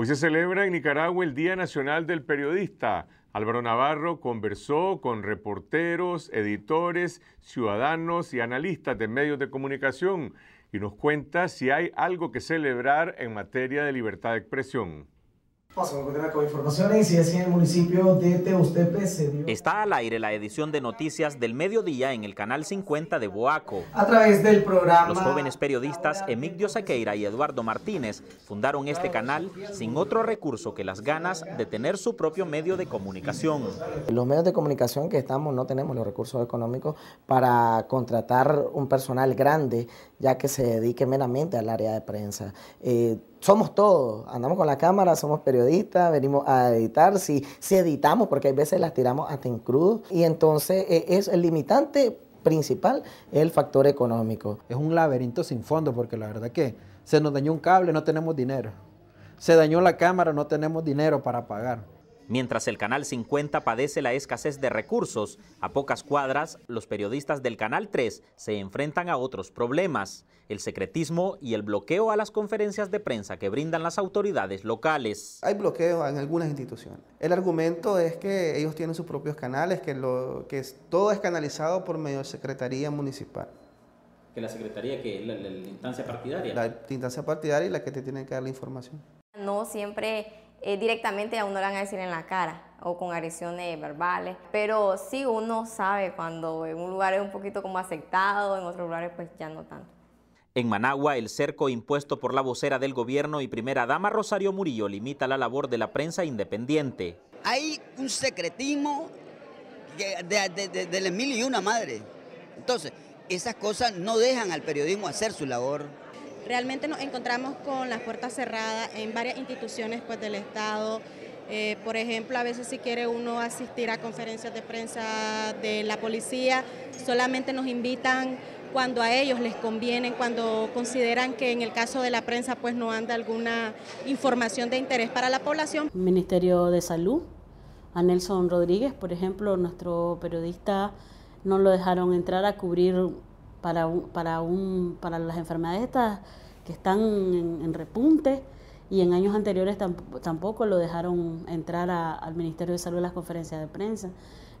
Hoy se celebra en Nicaragua el Día Nacional del Periodista. Álvaro Navarro conversó con reporteros, editores, ciudadanos y analistas de medios de comunicación y nos cuenta si hay algo que celebrar en materia de libertad de expresión informaciones y el municipio de Está al aire la edición de noticias del mediodía en el canal 50 de Boaco. A través del programa... Los jóvenes periodistas Emigdio Sequeira y Eduardo Martínez fundaron este canal sin otro recurso que las ganas de tener su propio medio de comunicación. Los medios de comunicación que estamos no tenemos los recursos económicos para contratar un personal grande ya que se dedique meramente al área de prensa. Eh, somos todos, andamos con la cámara, somos periodistas, venimos a editar, si, si editamos, porque hay veces las tiramos hasta en crudo, y entonces eh, es el limitante principal el factor económico. Es un laberinto sin fondo, porque la verdad que se nos dañó un cable, no tenemos dinero. Se dañó la cámara, no tenemos dinero para pagar. Mientras el Canal 50 padece la escasez de recursos, a pocas cuadras, los periodistas del Canal 3 se enfrentan a otros problemas, el secretismo y el bloqueo a las conferencias de prensa que brindan las autoridades locales. Hay bloqueo en algunas instituciones. El argumento es que ellos tienen sus propios canales, que, lo, que todo es canalizado por medio de Secretaría Municipal. ¿Que la Secretaría que la, la instancia partidaria? La instancia partidaria es la que te tiene que dar la información. No siempre eh, directamente a uno le van a decir en la cara o con agresiones verbales, pero sí uno sabe cuando en un lugar es un poquito como aceptado, en otros lugares pues ya no tanto. En Managua, el cerco impuesto por la vocera del gobierno y primera dama Rosario Murillo limita la labor de la prensa independiente. Hay un secretismo de, de, mil y una madre. Entonces, esas cosas no dejan al periodismo hacer su labor. Realmente nos encontramos con las puertas cerradas en varias instituciones pues, del Estado. Eh, por ejemplo, a veces si quiere uno asistir a conferencias de prensa de la policía, solamente nos invitan cuando a ellos les conviene, cuando consideran que en el caso de la prensa pues no anda alguna información de interés para la población. Ministerio de Salud, a Nelson Rodríguez, por ejemplo, nuestro periodista no lo dejaron entrar a cubrir para, para, un, para las enfermedades que están en, repunte y en años anteriores tampoco, lo dejaron entrar al Ministerio de Salud en las conferencias de prensa. El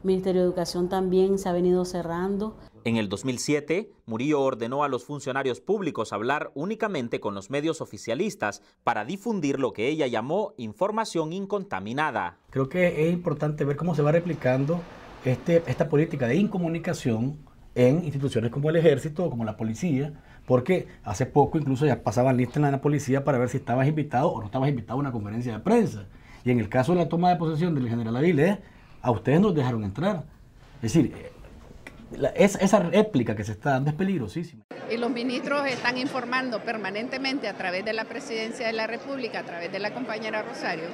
Ministerio de Educación también se ha venido cerrando. En el 2007, Murillo ordenó a los funcionarios públicos hablar únicamente con los medios oficialistas para difundir lo que ella llamó información incontaminada. Creo que es importante ver cómo se va replicando este, esta política de incomunicación en instituciones como el ejército, como la policía, porque hace poco incluso ya pasaban listas en la policía para ver si estabas invitado o no estabas invitado a una conferencia de prensa. Y en el caso de la toma de posesión del general Avilés, a ustedes nos dejaron entrar. Es decir, eh, esa, réplica que se está dando es peligrosísima. Y los ministros están informando permanentemente a través de la Presidencia de la República, a través de la compañera Rosario,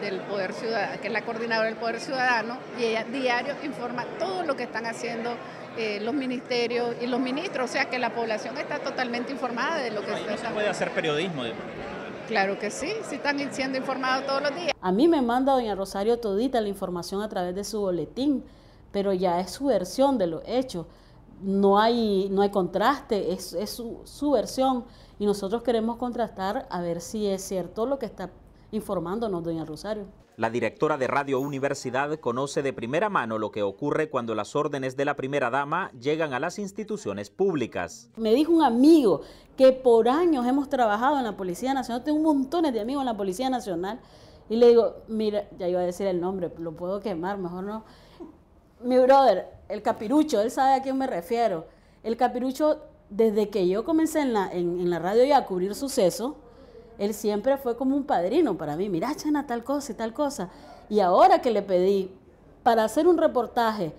del Poder Ciudadano, que es la coordinadora del Poder Ciudadano, y ella diario informa todo lo que están haciendo eh, los ministerios y los ministros, o sea que la población está totalmente informada de lo que está. No se puede hacer periodismo. Claro que sí, sí están siendo informados todos los días. A mí me manda doña Rosario todita la información a través de su boletín, pero ya es su versión de los hechos. No hay, no hay contraste, es, su, su versión y nosotros queremos contrastar a ver si es cierto lo que está informándonos doña Rosario. La directora de Radio Universidad conoce de primera mano lo que ocurre cuando las órdenes de la primera dama llegan a las instituciones públicas. Me dijo un amigo que por años hemos trabajado en la Policía Nacional, tengo montones de amigos en la Policía Nacional, y le digo, mira, ya iba a decir el nombre, lo puedo quemar, mejor no. Mi brother, el capirucho, él sabe a quién me refiero. El capirucho, desde que yo comencé en la, la radio y a cubrir sucesos, él siempre fue como un padrino para mí. Mira, Chana, tal cosa y tal cosa. Y ahora que le pedí para hacer un reportaje,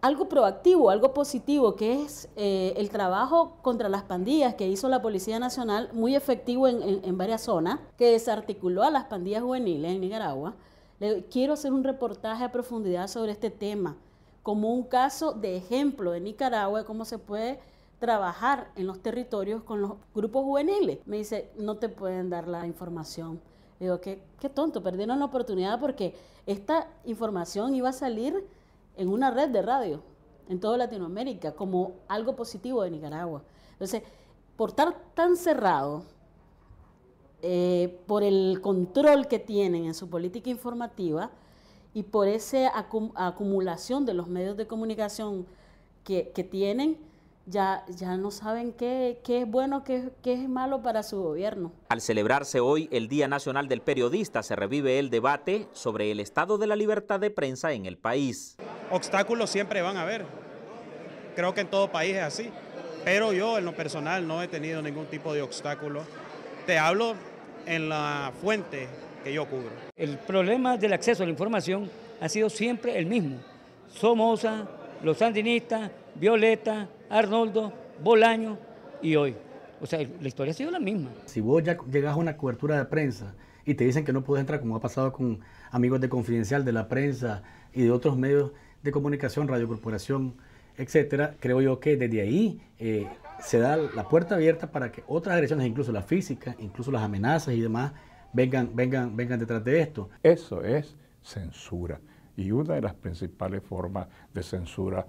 algo proactivo, algo positivo, que es eh, el trabajo contra las pandillas que hizo la Policía Nacional, muy efectivo en, varias zonas, que desarticuló a las pandillas juveniles en Nicaragua. Le, quiero hacer un reportaje a profundidad sobre este tema, como un caso de ejemplo de Nicaragua cómo se puede trabajar en los territorios con los grupos juveniles. Me dice, no te pueden dar la información. Digo, qué, qué tonto, perdieron la oportunidad porque esta información iba a salir en una red de radio en toda Latinoamérica como algo positivo de Nicaragua. Entonces, por estar tan cerrado, eh, por el control que tienen en su política informativa y por esa acumulación de los medios de comunicación que, que tienen, ya, no saben qué, es bueno, qué, qué, es malo para su gobierno. Al celebrarse hoy el Día Nacional del Periodista, se revive el debate sobre el estado de la libertad de prensa en el país. Obstáculos siempre van a haber. Creo que en todo país es así. Pero yo en lo personal no he tenido ningún tipo de obstáculo. Te hablo en la fuente que yo cubro. El problema del acceso a la información ha sido siempre el mismo. Somoza, los sandinistas, Violeta, Arnoldo, Bolaño y hoy. O sea, la historia ha sido la misma. Si vos ya llegas a una cobertura de prensa y te dicen que no puedes entrar, como ha pasado con amigos de Confidencial, de la prensa y de otros medios de comunicación, Radio Corporación, etcétera, creo yo que desde ahí eh, se da la puerta abierta para que otras agresiones, incluso la física, incluso las amenazas y demás, vengan, vengan, vengan detrás de esto. Eso es censura. Y una de las principales formas de censura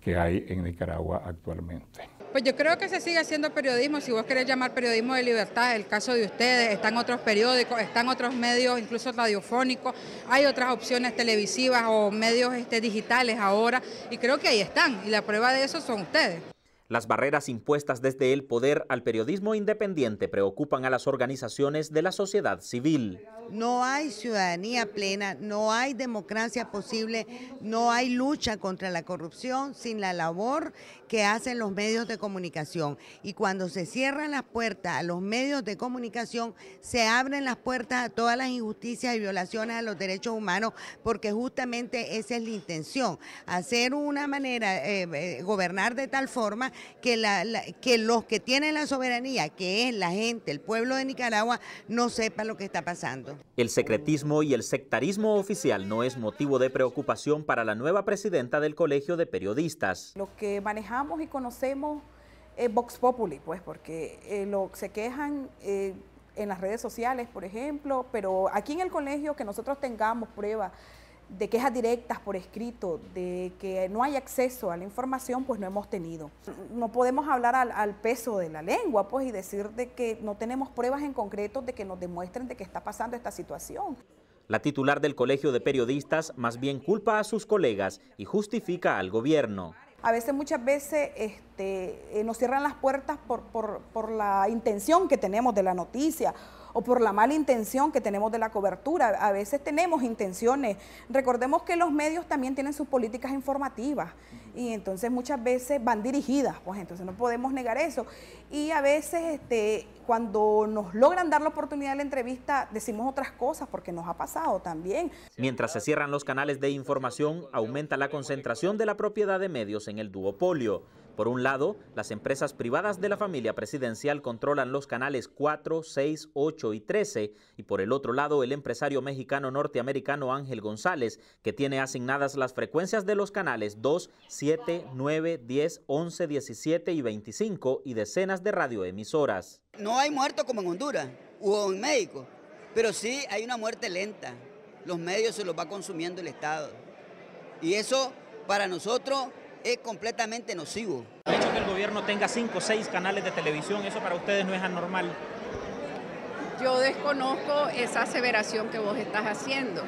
que hay en Nicaragua actualmente. Pues yo creo que se sigue haciendo periodismo, si vos querés llamar periodismo de libertad, el caso de ustedes, están otros periódicos, están otros medios, incluso radiofónicos, hay otras opciones televisivas o medios este, digitales ahora, y creo que ahí están, y la prueba de eso son ustedes. Las barreras impuestas desde el poder al periodismo independiente preocupan a las organizaciones de la sociedad civil. No hay ciudadanía plena, no hay democracia posible, no hay lucha contra la corrupción sin la labor que hacen los medios de comunicación. Y cuando se cierran las puertas a los medios de comunicación, se abren las puertas a todas las injusticias y violaciones a los derechos humanos, porque justamente esa es la intención, hacer una manera, eh, eh, gobernar de tal forma que, los que tienen la soberanía, que es la gente, el pueblo de Nicaragua, no sepa lo que está pasando. El secretismo y el sectarismo oficial no es motivo de preocupación para la nueva presidenta del Colegio de Periodistas. Lo que manejamos y conocemos es Vox Populi, pues, porque eh, se quejan... Eh, en las redes sociales, por ejemplo, pero aquí en el colegio que nosotros tengamos pruebas de quejas directas por escrito, de que no hay acceso a la información, pues no hemos tenido. No podemos hablar al, peso de la lengua, pues, y decir de que no tenemos pruebas en concreto de que nos demuestren de que está pasando esta situación. La titular del Colegio de Periodistas más bien culpa a sus colegas y justifica al gobierno. A veces, muchas veces, este, eh, nos cierran las puertas por, por la intención que tenemos de la noticia o por la mala intención que tenemos de la cobertura. A veces tenemos intenciones. Recordemos que los medios también tienen sus políticas informativas y entonces muchas veces van dirigidas, pues entonces no podemos negar eso. Y a veces este, cuando nos logran dar la oportunidad de la entrevista decimos otras cosas porque nos ha pasado también. Mientras se cierran los canales de información, aumenta la concentración de la propiedad de medios en el duopolio. Por un lado, las empresas privadas de la familia presidencial controlan los canales 4, 6, 8 y 13, y por el otro lado, el empresario mexicano norteamericano Ángel González, que tiene asignadas las frecuencias de los canales 2, 7, 9, 10, 11, 17 y 25 y decenas de radioemisoras. No hay muertos como en Honduras o en México, pero sí hay una muerte lenta. Los medios se los va consumiendo el Estado. Y eso para nosotros es completamente nocivo. El hecho que el gobierno tenga cinco o seis canales de televisión, ¿eso para ustedes no es anormal? Yo desconozco esa aseveración que vos estás haciendo.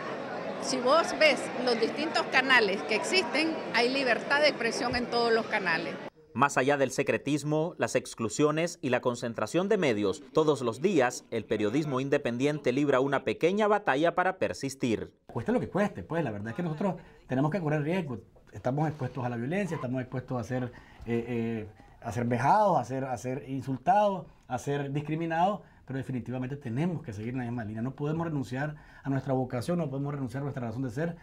Si vos ves los distintos canales que existen, hay libertad de expresión en todos los canales. Más allá del secretismo, las exclusiones y la concentración de medios, todos los días el periodismo independiente libra una pequeña batalla para persistir. Cuesta lo que cueste, pues la verdad es que nosotros tenemos que correr riesgos estamos expuestos a la violencia, estamos expuestos a ser, eh, eh, a ser vejados, a ser, a ser insultados, a ser discriminados, pero definitivamente tenemos que seguir en la misma línea. No podemos renunciar a nuestra vocación, no podemos renunciar a nuestra razón de ser.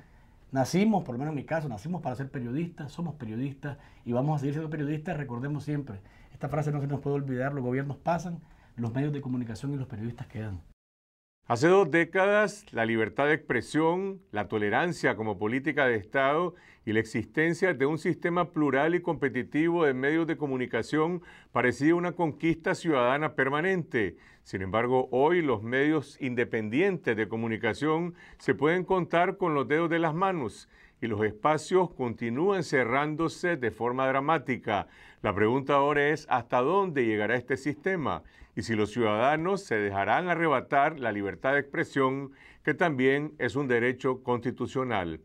Nacimos, por lo menos en mi caso, nacimos para ser periodistas, somos periodistas y vamos a seguir siendo periodistas, recordemos siempre, esta frase no se nos puede olvidar, los gobiernos pasan, los medios de comunicación y los periodistas quedan. Hace dos décadas, la libertad de expresión, la tolerancia como política de Estado y la existencia de un sistema plural y competitivo de medios de comunicación parecía una conquista ciudadana permanente. Sin embargo, hoy los medios independientes de comunicación se pueden contar con los dedos de las manos los espacios continúan cerrándose de forma dramática. La pregunta ahora es hasta dónde llegará este sistema y si los ciudadanos se dejarán arrebatar la libertad de expresión, que también es un derecho constitucional.